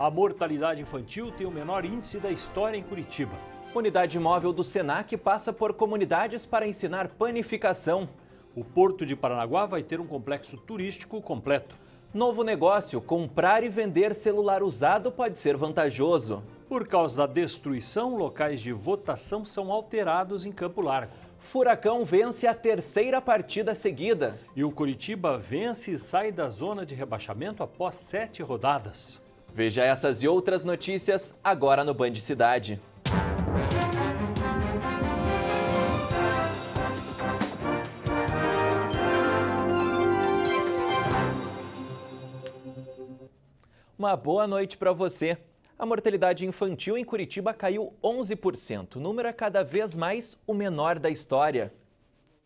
A mortalidade infantil tem o menor índice da história em Curitiba. Unidade móvel do Senac passa por comunidades para ensinar panificação. O Porto de Paranaguá vai ter um complexo turístico completo. Novo negócio: comprar e vender celular usado pode ser vantajoso. Por causa da destruição, locais de votação são alterados em Campo Largo. Furacão vence a terceira partida seguida. E o Curitiba vence e sai da zona de rebaixamento após sete rodadas. Veja essas e outras notícias agora no Band Cidade. Uma boa noite para você. A mortalidade infantil em Curitiba caiu 11%, número é cada vez mais o menor da história.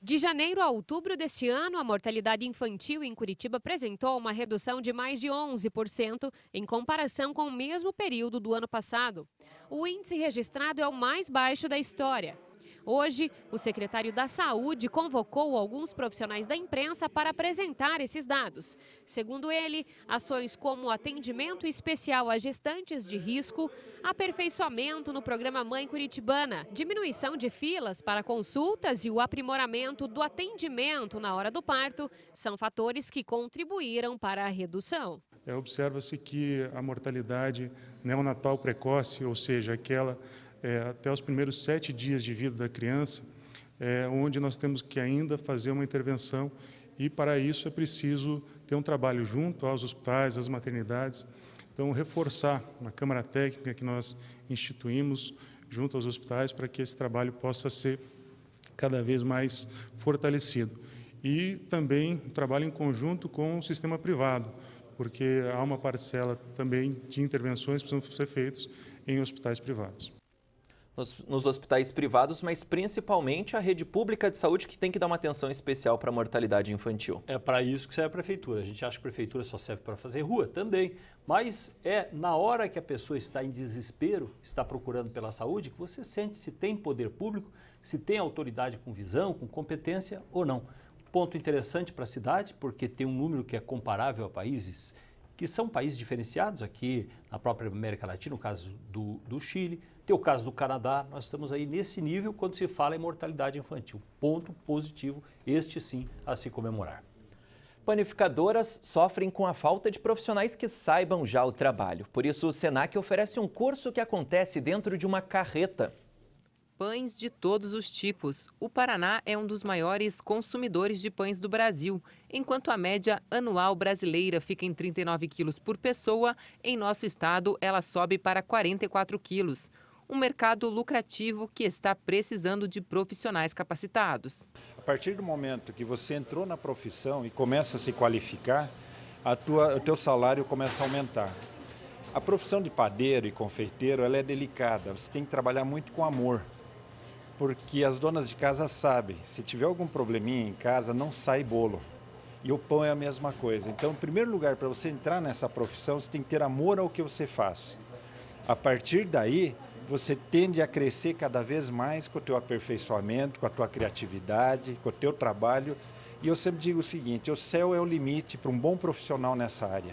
De janeiro a outubro deste ano, a mortalidade infantil em Curitiba apresentou uma redução de mais de 11% em comparação com o mesmo período do ano passado. O índice registrado é o mais baixo da história. Hoje, o secretário da Saúde convocou alguns profissionais da imprensa para apresentar esses dados. Segundo ele, ações como atendimento especial a gestantes de risco, aperfeiçoamento no programa Mãe Curitibana, diminuição de filas para consultas e o aprimoramento do atendimento na hora do parto são fatores que contribuíram para a redução. É, Observa-se que a mortalidade neonatal precoce, ou seja, aquela é, até os primeiros sete dias de vida da criança, é, onde nós temos que ainda fazer uma intervenção e para isso é preciso ter um trabalho junto aos hospitais, às maternidades, então reforçar uma câmara técnica que nós instituímos junto aos hospitais para que esse trabalho possa ser cada vez mais fortalecido e também um trabalho em conjunto com o sistema privado, porque há uma parcela também de intervenções que precisam ser feitas em hospitais privados nos, nos, hospitais privados, mas principalmente a rede pública de saúde que tem que dar uma atenção especial para a mortalidade infantil. É para isso que serve a prefeitura. A gente acha que a prefeitura só serve para fazer rua também, mas é na hora que a pessoa está em desespero, está procurando pela saúde, que você sente se tem poder público, se tem autoridade com visão, com competência ou não. Ponto interessante para a cidade, porque tem um número que é comparável a países que são países diferenciados aqui na própria América Latina, no caso do, do Chile, tem o caso do Canadá, nós estamos aí nesse nível quando se fala em mortalidade infantil. Ponto positivo, este sim, a se comemorar. Panificadoras sofrem com a falta de profissionais que saibam já o trabalho. Por isso, o SENAC oferece um curso que acontece dentro de uma carreta. Pães de todos os tipos. O Paraná é um dos maiores consumidores de pães do Brasil, enquanto a média anual brasileira fica em 39 quilos por pessoa, em nosso estado ela sobe para 44 quilos. Um mercado lucrativo que está precisando de profissionais capacitados. A partir do momento que você entrou na profissão e começa a se qualificar, a tua, o teu salário começa a aumentar. A profissão de padeiro e confeiteiro ela é delicada, você tem que trabalhar muito com amor porque as donas de casa sabem, se tiver algum probleminha em casa, não sai bolo. E o pão é a mesma coisa. Então, em primeiro lugar, para você entrar nessa profissão, você tem que ter amor ao que você faz. A partir daí, você tende a crescer cada vez mais com o teu aperfeiçoamento, com a tua criatividade, com o teu trabalho. E eu sempre digo o seguinte, o céu é o limite para um bom profissional nessa área.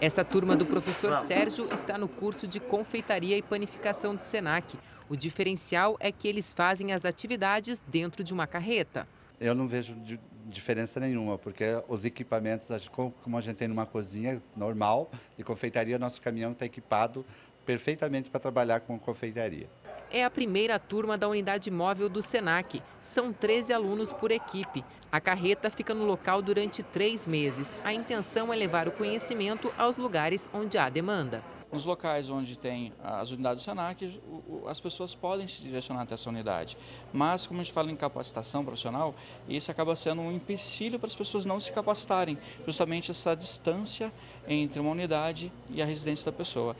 Essa turma do professor Sérgio está no curso de confeitaria e panificação do SENAC. O diferencial é que eles fazem as atividades dentro de uma carreta. Eu não vejo diferença nenhuma, porque os equipamentos, como a gente tem numa cozinha normal de confeitaria, nosso caminhão está equipado perfeitamente para trabalhar com confeitaria. É a primeira turma da unidade móvel do SENAC. São 13 alunos por equipe. A carreta fica no local durante três meses. A intenção é levar o conhecimento aos lugares onde há demanda. Nos locais onde tem as unidades do SENAC, as pessoas podem se direcionar até essa unidade. Mas, como a gente fala em capacitação profissional, isso acaba sendo um empecilho para as pessoas não se capacitarem, justamente essa distância entre uma unidade e a residência da pessoa.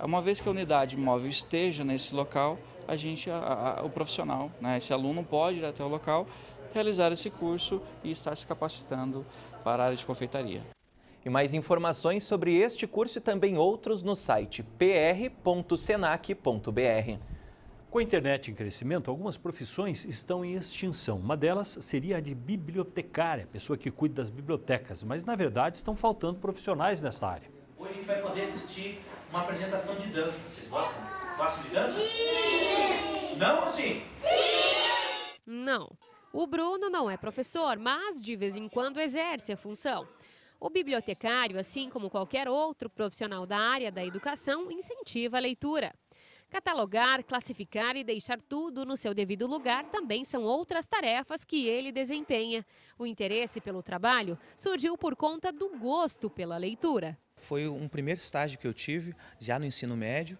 Uma vez que a unidade móvel esteja nesse local, a gente, a, a, o profissional, né, esse aluno pode ir até o local, realizar esse curso e estar se capacitando para a área de confeitaria. E mais informações sobre este curso e também outros no site pr.senac.br. Com a internet em crescimento, algumas profissões estão em extinção. Uma delas seria a de bibliotecária, pessoa que cuida das bibliotecas, mas na verdade estão faltando profissionais nessa área. Hoje a gente vai poder assistir uma apresentação de dança. Vocês gostam? Gostam de dança? Sim! Não ou sim? Sim! Não. O Bruno não é professor, mas de vez em quando exerce a função. O bibliotecário, assim como qualquer outro profissional da área da educação, incentiva a leitura. Catalogar, classificar e deixar tudo no seu devido lugar também são outras tarefas que ele desempenha. O interesse pelo trabalho surgiu por conta do gosto pela leitura. Foi um primeiro estágio que eu tive já no ensino médio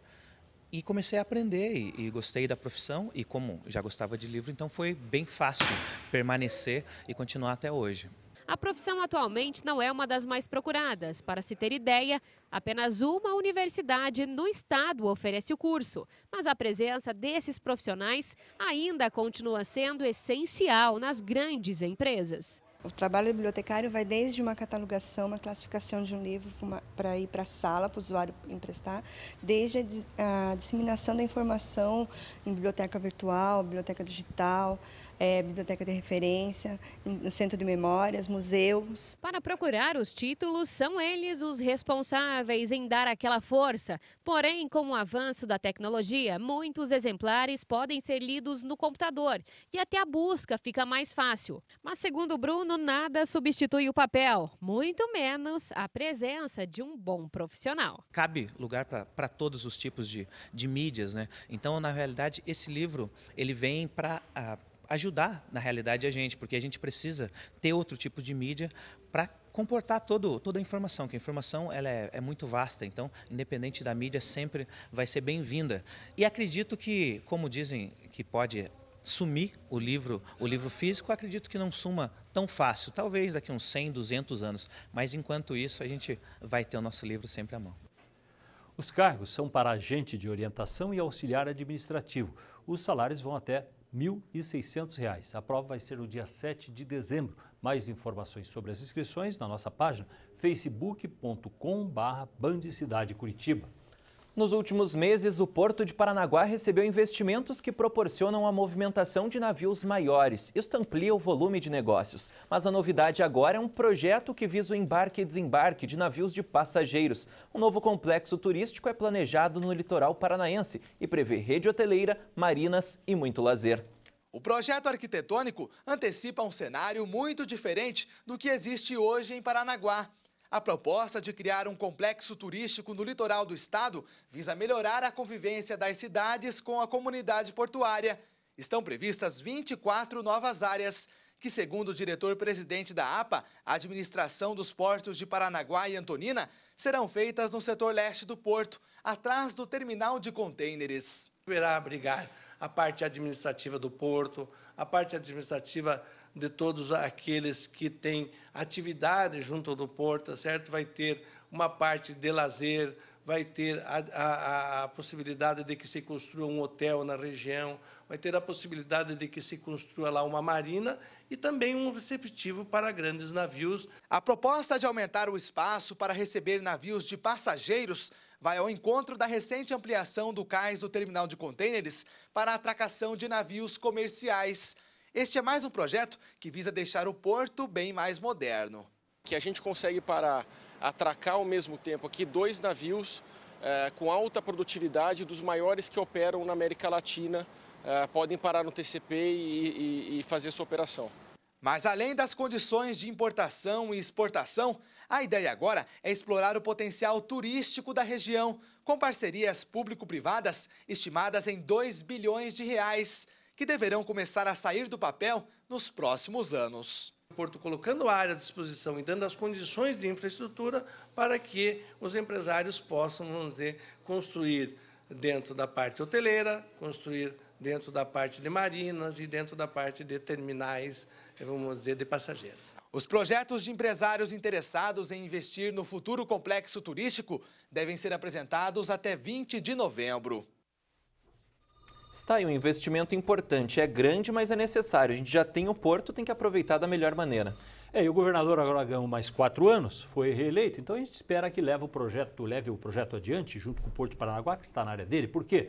e comecei a aprender e, e gostei da profissão e como já gostava de livro, então foi bem fácil permanecer e continuar até hoje. A profissão atualmente não é uma das mais procuradas. Para se ter ideia, apenas uma universidade no estado oferece o curso, mas a presença desses profissionais ainda continua sendo essencial nas grandes empresas. O trabalho bibliotecário vai desde uma catalogação, uma classificação de um livro para ir para a sala, para o usuário emprestar, desde a, disseminação da informação em biblioteca virtual, biblioteca digital, é, biblioteca de referência, no centro de memórias, museus. Para procurar os títulos, são eles os responsáveis em dar aquela força. Porém, com o avanço da tecnologia, muitos exemplares podem ser lidos no computador e até a busca fica mais fácil. Mas, segundo Bruno, nada substitui o papel, muito menos a presença de um bom profissional. Cabe lugar para todos os tipos de, de mídias, né? Então, na realidade, esse livro ele vem para ah, ajudar, na realidade, a gente, porque a gente precisa ter outro tipo de mídia para comportar todo, toda a informação, que a informação ela é, é muito vasta, então, independente da mídia, sempre vai ser bem-vinda. E acredito que, como dizem que pode sumir o livro, o livro físico, acredito que não suma tão fácil, talvez daqui uns 100, 200 anos, mas enquanto isso a gente vai ter o nosso livro sempre à mão. Os cargos são para agente de orientação e auxiliar administrativo. Os salários vão até R$ 1.600. A prova vai ser no dia 7 de dezembro. Mais informações sobre as inscrições na nossa página facebook.com/bandicidade Curitiba. Nos últimos meses, o Porto de Paranaguá recebeu investimentos que proporcionam a movimentação de navios maiores. Isto amplia o volume de negócios. Mas a novidade agora é um projeto que visa o embarque e desembarque de navios de passageiros. Um novo complexo turístico é planejado no litoral paranaense e prevê rede hoteleira, marinas e muito lazer. O projeto arquitetônico antecipa um cenário muito diferente do que existe hoje em Paranaguá. A proposta de criar um complexo turístico no litoral do estado visa melhorar a convivência das cidades com a comunidade portuária. Estão previstas 24 novas áreas, que, segundo o diretor-presidente da APA, a administração dos portos de Paranaguá e Antonina, serão feitas no setor leste do porto, atrás do terminal de contêineres. Irá abrigar a parte administrativa do porto, a parte administrativa de todos aqueles que têm atividade junto do porto, tá certo? Vai ter uma parte de lazer, vai ter a, a, a, possibilidade de que se construa um hotel na região, vai ter a possibilidade de que se construa lá uma marina e também um receptivo para grandes navios. A proposta de aumentar o espaço para receber navios de passageiros vai ao encontro da recente ampliação do cais do terminal de contêineres para a atracação de navios comerciais. Este é mais um projeto que visa deixar o porto bem mais moderno. Que a gente consegue parar, atracar ao mesmo tempo aqui dois navios eh, com alta produtividade dos maiores que operam na América Latina, eh, podem parar no TCP e, e, e fazer sua operação. Mas além das condições de importação e exportação, a ideia agora é explorar o potencial turístico da região, com parcerias público-privadas estimadas em 2 bilhões de reais que deverão começar a sair do papel nos próximos anos. O Porto colocando a área à disposição e dando as condições de infraestrutura para que os empresários possam, vamos dizer, construir dentro da parte hoteleira, construir dentro da parte de marinas e dentro da parte de terminais, eh, vamos dizer, de passageiros. Os projetos de empresários interessados em investir no futuro complexo turístico devem ser apresentados até 20 de novembro. Está aí um investimento importante. É grande, mas é necessário. A gente já tem o porto, tem que aproveitar da melhor maneira. É, e o governador agora ganhou mais quatro anos, foi reeleito, então a gente espera que leve o projeto, leve o projeto adiante, junto com o Porto de Paranaguá, que está na área dele, porque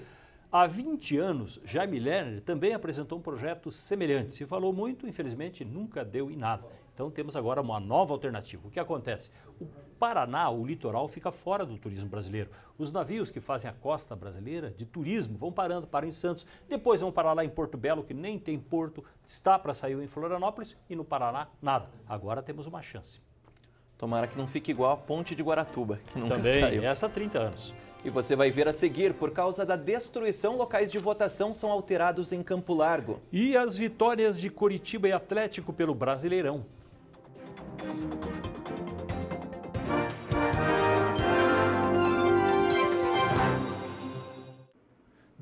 há 20 anos, Jaime Lerner também apresentou um projeto semelhante. Se falou muito, infelizmente nunca deu em nada. Então temos agora uma nova alternativa. O que acontece? O Paraná, o litoral, fica fora do turismo brasileiro. Os navios que fazem a costa brasileira de turismo vão parando, param em Santos, depois vão parar lá em Porto Belo, que nem tem porto, está para sair em Florianópolis e no Paraná nada. Agora temos uma chance. Tomara que não fique igual a ponte de Guaratuba, que nunca Também, saiu. essa há 30 anos. E você vai ver a seguir, por causa da destruição, locais de votação são alterados em Campo Largo. E as vitórias de Curitiba e Atlético pelo Brasileirão.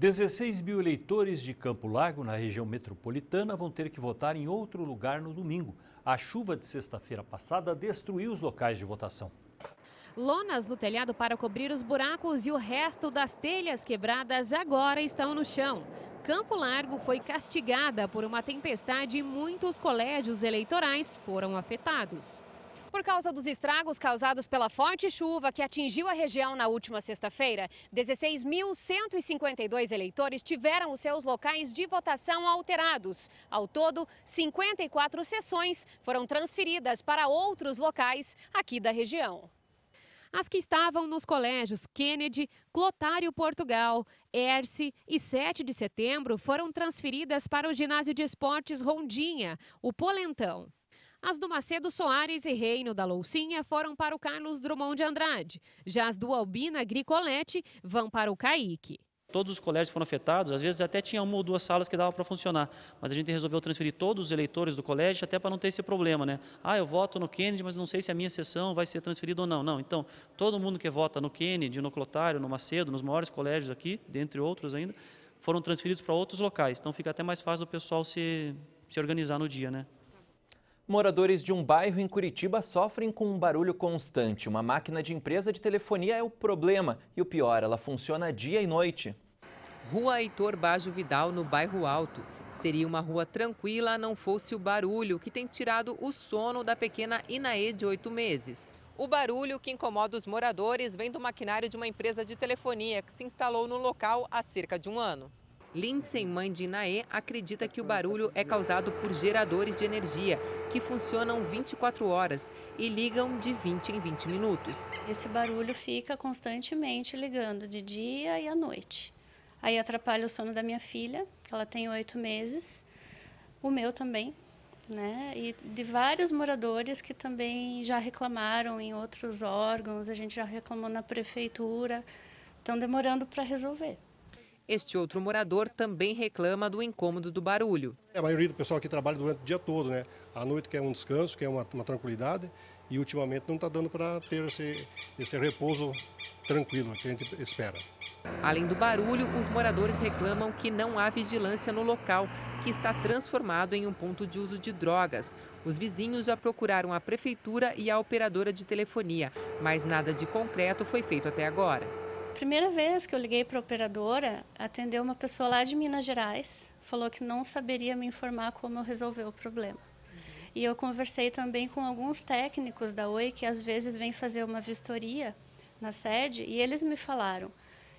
16 mil eleitores de Campo Largo, na região metropolitana, vão ter que votar em outro lugar no domingo. A chuva de sexta-feira passada destruiu os locais de votação. Lonas no telhado para cobrir os buracos e o resto das telhas quebradas agora estão no chão. Campo Largo foi castigada por uma tempestade e muitos colégios eleitorais foram afetados. Por causa dos estragos causados pela forte chuva que atingiu a região na última sexta-feira, 16.152 eleitores tiveram os seus locais de votação alterados. Ao todo, 54 sessões foram transferidas para outros locais aqui da região as que estavam nos colégios Kennedy, Clotário Portugal, Erce e 7 de setembro foram transferidas para o ginásio de esportes Rondinha, o Polentão. As do Macedo Soares e Reino da Loucinha foram para o Carlos Drummond de Andrade. Já as do Albina Gricolete vão para o Caique todos os colégios foram afetados, às vezes até tinha uma ou duas salas que dava para funcionar, mas a gente resolveu transferir todos os eleitores do colégio até para não ter esse problema, né? Ah, eu voto no Kennedy, mas não sei se a minha sessão vai ser transferida ou não. Não, então, todo mundo que vota no Kennedy, no Clotário, no Macedo, nos maiores colégios aqui, dentre outros ainda, foram transferidos para outros locais, então fica até mais fácil do pessoal se, se organizar no dia, né? Moradores de um bairro em Curitiba sofrem com um barulho constante. Uma máquina de empresa de telefonia é o problema e o pior, ela funciona dia e noite. Rua Heitor Bajo Vidal, no bairro Alto. Seria uma rua tranquila, não fosse o barulho que tem tirado o sono da pequena Inaê de oito meses. O barulho que incomoda os moradores vem do maquinário de uma empresa de telefonia que se instalou no local há cerca de um ano. Lindsay, mãe de Inaê, acredita que o barulho é causado por geradores de energia, que funcionam 24 horas e ligam de 20 em 20 minutos. Esse barulho fica constantemente ligando de dia e à noite. Aí atrapalha o sono da minha filha, ela tem oito meses, o meu também, né? E de vários moradores que também já reclamaram em outros órgãos, a gente já reclamou na prefeitura, estão demorando para resolver. Este outro morador também reclama do incômodo do barulho. É, a maioria do pessoal aqui trabalha durante o dia todo, né? À noite quer é um descanso, quer é uma, uma tranquilidade e ultimamente não está dando para ter esse, esse repouso tranquilo, que a gente espera. Além do barulho, os moradores reclamam que não há vigilância no local, que está transformado em um ponto de uso de drogas. Os vizinhos já procuraram a prefeitura e a operadora de telefonia, mas nada de concreto foi feito até agora. Primeira vez que eu liguei para a operadora, atendeu uma pessoa lá de Minas Gerais, falou que não saberia me informar como eu resolver o problema. E eu conversei também com alguns técnicos da Oi que às vezes vêm fazer uma vistoria na sede e eles me falaram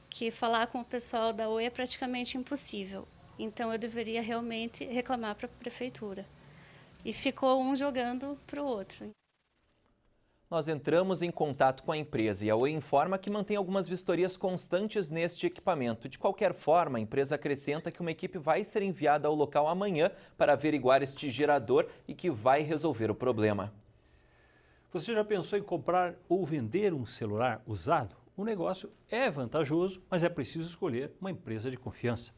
que falar com o pessoal da OE é praticamente impossível. Então eu deveria realmente reclamar para a prefeitura. E ficou um jogando para o outro. Nós entramos em contato com a empresa e a OE informa que mantém algumas vistorias constantes neste equipamento. De qualquer forma, a empresa acrescenta que uma equipe vai ser enviada ao local amanhã para averiguar este gerador e que vai resolver o problema. Você já pensou em comprar ou vender um celular usado? O negócio é vantajoso, mas é preciso escolher uma empresa de confiança.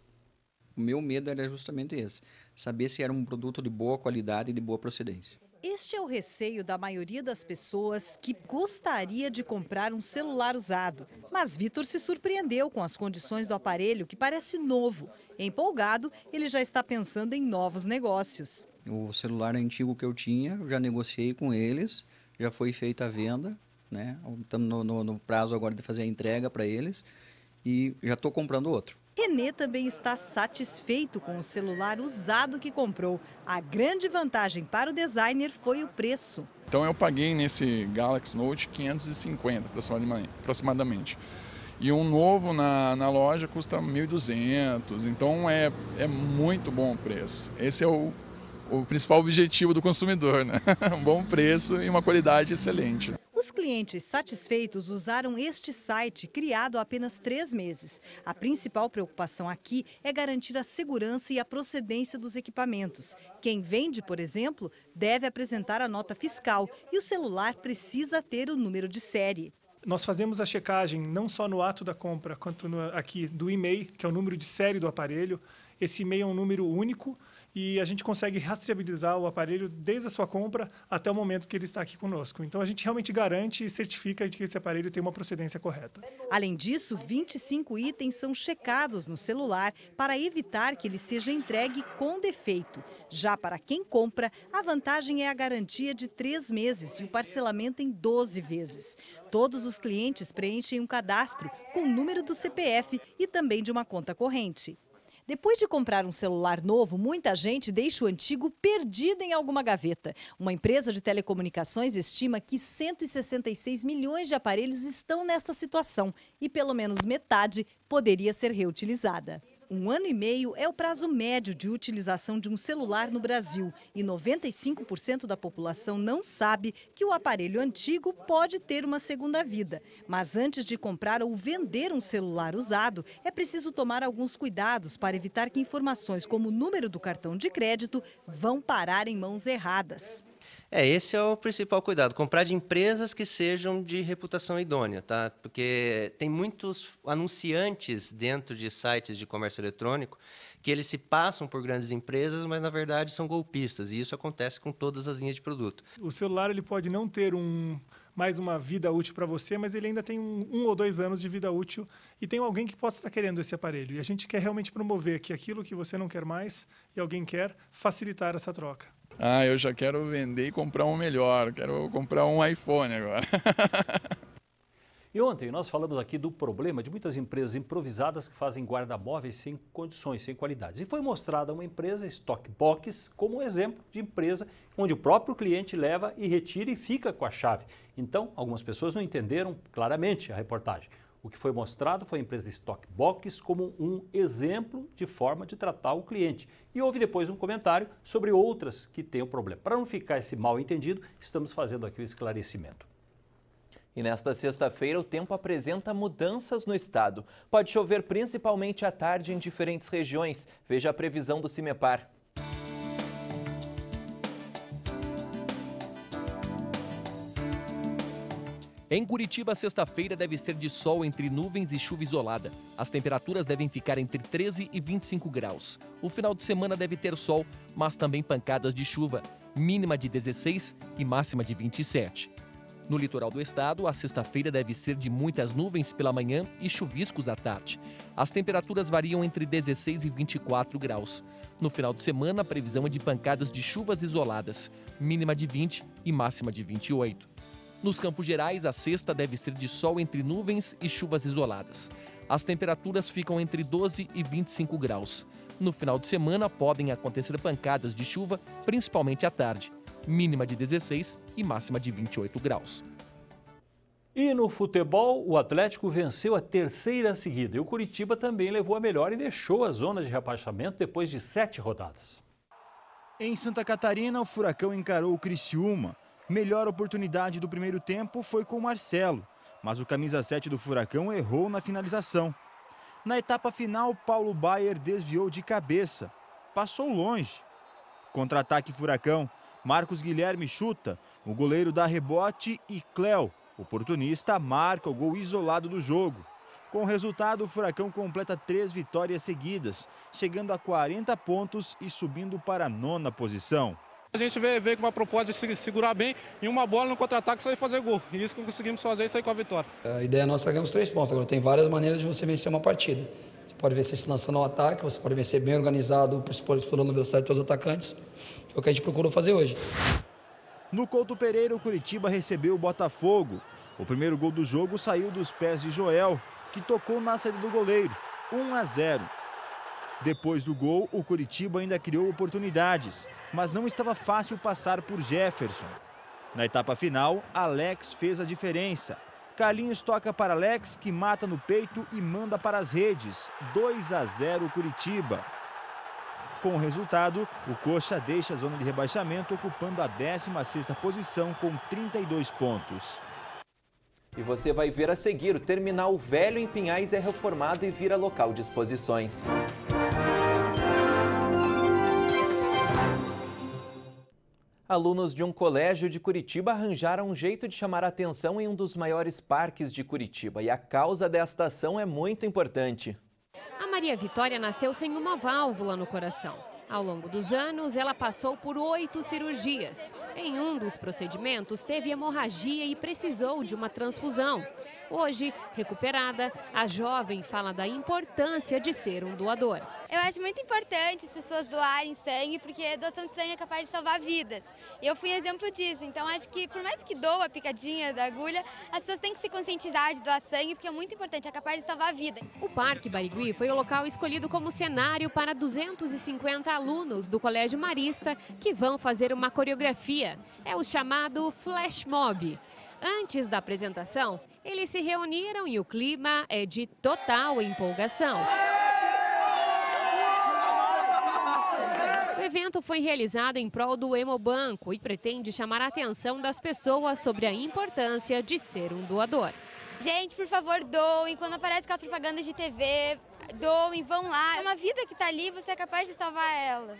O meu medo era justamente esse: saber se era um produto de boa qualidade e de boa procedência. Este é o receio da maioria das pessoas que gostaria de comprar um celular usado. Mas Vitor se surpreendeu com as condições do aparelho, que parece novo. Empolgado, ele já está pensando em novos negócios. O celular antigo que eu tinha, eu já negociei com eles, já foi feita a venda, né? Estamos no, no, no prazo agora de fazer a entrega para eles e já estou comprando outro. Renê também está satisfeito com o celular usado que comprou. A grande vantagem para o designer foi o preço. Então eu paguei nesse Galaxy Note 550 aproximadamente. E um novo na, na loja custa 1.200, então é, é muito bom o preço. Esse é o o principal objetivo do consumidor, né? Um bom preço e uma qualidade excelente. Os clientes satisfeitos usaram este site criado há apenas três meses. A principal preocupação aqui é garantir a segurança e a procedência dos equipamentos. Quem vende, por exemplo, deve apresentar a nota fiscal e o celular precisa ter o número de série. Nós fazemos a checagem não só no ato da compra, quanto no, aqui do e-mail, que é o número de série do aparelho. Esse e-mail é um número único e a gente consegue rastreabilizar o aparelho desde a sua compra até o momento que ele está aqui conosco. Então a gente realmente garante e certifica de que esse aparelho tem uma procedência correta. Além disso, 25 itens são checados no celular para evitar que ele seja entregue com defeito. Já para quem compra, a vantagem é a garantia de três meses e o parcelamento em 12 vezes. Todos os clientes preenchem um cadastro com o número do CPF e também de uma conta corrente. Depois de comprar um celular novo, muita gente deixa o antigo perdido em alguma gaveta. Uma empresa de telecomunicações estima que 166 milhões de aparelhos estão nesta situação e pelo menos metade poderia ser reutilizada. Um ano e meio é o prazo médio de utilização de um celular no Brasil e 95% da população não sabe que o aparelho antigo pode ter uma segunda vida. Mas antes de comprar ou vender um celular usado, é preciso tomar alguns cuidados para evitar que informações como o número do cartão de crédito vão parar em mãos erradas. É, esse é o principal cuidado. Comprar de empresas que sejam de reputação idônea, tá? Porque tem muitos anunciantes dentro de sites de comércio eletrônico que eles se passam por grandes empresas, mas na verdade são golpistas. E isso acontece com todas as linhas de produto. O celular ele pode não ter um mais uma vida útil para você, mas ele ainda tem um, um, ou dois anos de vida útil e tem alguém que possa estar tá querendo esse aparelho. E a gente quer realmente promover que aquilo que você não quer mais e alguém quer, facilitar essa troca. Ah, eu já quero vender e comprar um melhor, quero comprar um iPhone agora. e ontem nós falamos aqui do problema de muitas empresas improvisadas que fazem guarda-móveis sem condições, sem qualidades. E foi mostrada uma empresa, Stockbox, como um exemplo de empresa onde o próprio cliente leva e retira e fica com a chave. Então, algumas pessoas não entenderam claramente a reportagem. O que foi mostrado foi a empresa Stockbox como um exemplo de forma de tratar o cliente. E houve depois um comentário sobre outras que têm o problema. Para não ficar esse mal entendido, estamos fazendo aqui o um esclarecimento. E nesta sexta-feira, o tempo apresenta mudanças no estado. Pode chover principalmente à tarde em diferentes regiões. Veja a previsão do CIMEPAR. Em Curitiba, sexta-feira deve ser de sol entre nuvens e chuva isolada. As temperaturas devem ficar entre 13 e 25 graus. O final de semana deve ter sol, mas também pancadas de chuva, mínima de 16 e máxima de 27. No litoral do estado, a sexta-feira deve ser de muitas nuvens pela manhã e chuviscos à tarde. As temperaturas variam entre 16 e 24 graus. No final de semana, a previsão é de pancadas de chuvas isoladas, mínima de 20 e máxima de 28. Nos Campos Gerais, a sexta deve ser de sol entre nuvens e chuvas isoladas. As temperaturas ficam entre 12 e 25 graus. No final de semana, podem acontecer pancadas de chuva, principalmente à tarde, mínima de 16 e máxima de 28 graus. E no futebol, o Atlético venceu a terceira seguida e o Curitiba também levou a melhor e deixou a zona de rebaixamento depois de sete rodadas. Em Santa Catarina, o Furacão encarou o Criciúma Melhor oportunidade do primeiro tempo foi com Marcelo, mas o camisa 7 do Furacão errou na finalização. Na etapa final, Paulo Baier desviou de cabeça. Passou longe. Contra-ataque Furacão. Marcos Guilherme chuta, o goleiro dá rebote e Cléo, oportunista, marca o gol isolado do jogo. Com o resultado, o Furacão completa três vitórias seguidas, chegando a 40 pontos e subindo para a nona posição. A gente veio, veio com uma proposta de se segurar bem e uma bola no contra-ataque sair fazer gol. E isso que conseguimos fazer e sair com a vitória. A ideia nossa é ganhar os três pontos. Agora, tem várias maneiras de você vencer uma partida. Você pode vencer se lançando ao ataque, você pode vencer bem organizado, explorando a velocidade dos todos os atacantes. Foi o que a gente procurou fazer hoje. No Couto Pereira, o Curitiba recebeu o Botafogo. O primeiro gol do jogo saiu dos pés de Joel, que tocou na saída do goleiro. 1 a 0. Depois do gol, o Curitiba ainda criou oportunidades, mas não estava fácil passar por Jefferson. Na etapa final, Alex fez a diferença. Carlinhos toca para Alex, que mata no peito e manda para as redes. 2 a 0 Curitiba. Com o resultado, o Coxa deixa a zona de rebaixamento, ocupando a 16ª posição com 32 pontos. E você vai ver a seguir, o terminal velho em Pinhais é reformado e vira local de exposições. Alunos de um colégio de Curitiba arranjaram um jeito de chamar atenção em um dos maiores parques de Curitiba e a causa desta ação é muito importante. A Maria Vitória nasceu sem uma válvula no coração. Ao longo dos anos, ela passou por oito cirurgias. Em um dos procedimentos, teve hemorragia e precisou de uma transfusão. Hoje, recuperada, a jovem fala da importância de ser um doador. Eu acho muito importante as pessoas doarem sangue, porque a doação de sangue é capaz de salvar vidas. E eu fui exemplo disso, então acho que por mais que doa a picadinha da agulha, as pessoas têm que se conscientizar de doar sangue, porque é muito importante, é capaz de salvar a vida. O Parque Barigui foi o local escolhido como cenário para 250 alunos do Colégio Marista que vão fazer uma coreografia. É o chamado Flash Mob. Antes da apresentação, eles se reuniram e o clima é de total empolgação. O evento foi realizado em prol do Hemobanco e pretende chamar a atenção das pessoas sobre a importância de ser um doador. Gente, por favor, doem. Quando aparece aquelas propagandas de TV, doem, vão lá. É uma vida que está ali, você é capaz de salvar ela.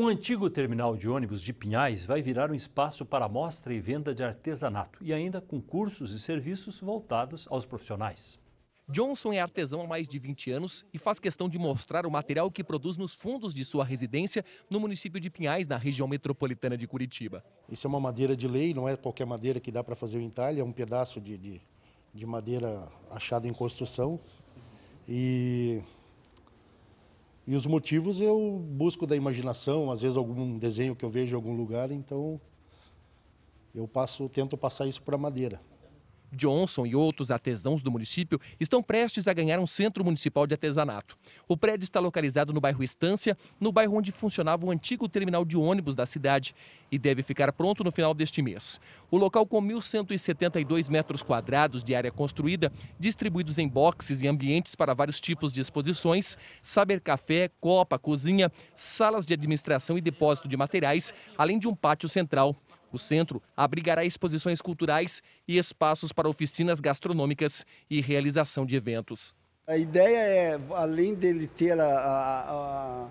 Um antigo terminal de ônibus de Pinhais vai virar um espaço para mostra e venda de artesanato e ainda com cursos e serviços voltados aos profissionais. Johnson é artesão há mais de 20 anos e faz questão de mostrar o material que produz nos fundos de sua residência no município de Pinhais, na região metropolitana de Curitiba. Isso é uma madeira de lei, não é qualquer madeira que dá para fazer o entalhe, é um pedaço de, de, de madeira achada em construção. E e os motivos eu busco da imaginação, às vezes algum desenho que eu vejo em algum lugar, então eu passo, tento passar isso para madeira. Johnson e outros artesãos do município estão prestes a ganhar um centro municipal de artesanato. O prédio está localizado no bairro Estância, no bairro onde funcionava o antigo terminal de ônibus da cidade e deve ficar pronto no final deste mês. O local com 1.172 metros quadrados de área construída, distribuídos em boxes e ambientes para vários tipos de exposições, saber café, copa, cozinha, salas de administração e depósito de materiais, além de um pátio central o centro abrigará exposições culturais e espaços para oficinas gastronômicas e realização de eventos. A ideia é, além dele ter a, a,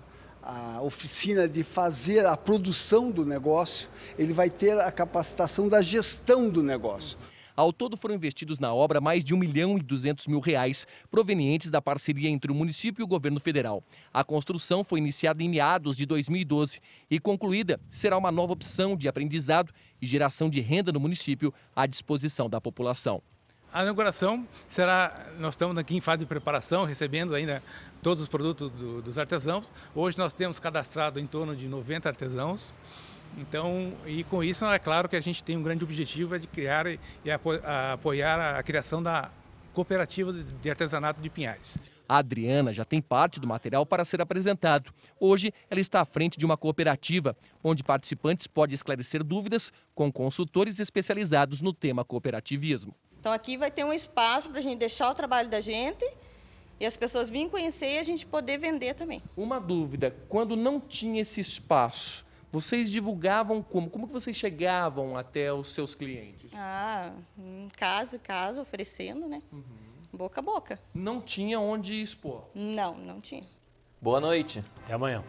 a oficina de fazer a produção do negócio, ele vai ter a capacitação da gestão do negócio. Ao todo foram investidos na obra mais de 1 milhão e 200 mil reais, provenientes da parceria entre o município e o governo federal. A construção foi iniciada em meados de 2012 e concluída será uma nova opção de aprendizado e geração de renda no município à disposição da população. A inauguração será, nós estamos aqui em fase de preparação, recebendo ainda todos os produtos do, dos artesãos. Hoje nós temos cadastrado em torno de 90 artesãos. Então, e com isso, é claro que a gente tem um grande objetivo é de criar e apoiar a criação da cooperativa de artesanato de Pinhais. A Adriana já tem parte do material para ser apresentado. Hoje, ela está à frente de uma cooperativa, onde participantes podem esclarecer dúvidas com consultores especializados no tema cooperativismo. Então, aqui vai ter um espaço para a gente deixar o trabalho da gente e as pessoas virem conhecer e a gente poder vender também. Uma dúvida: quando não tinha esse espaço, vocês divulgavam como? Como que vocês chegavam até os seus clientes? Ah, casa hum, caso, casa, oferecendo, né? Uhum. Boca a boca. Não tinha onde expor? Não, não tinha. Boa noite. Até amanhã.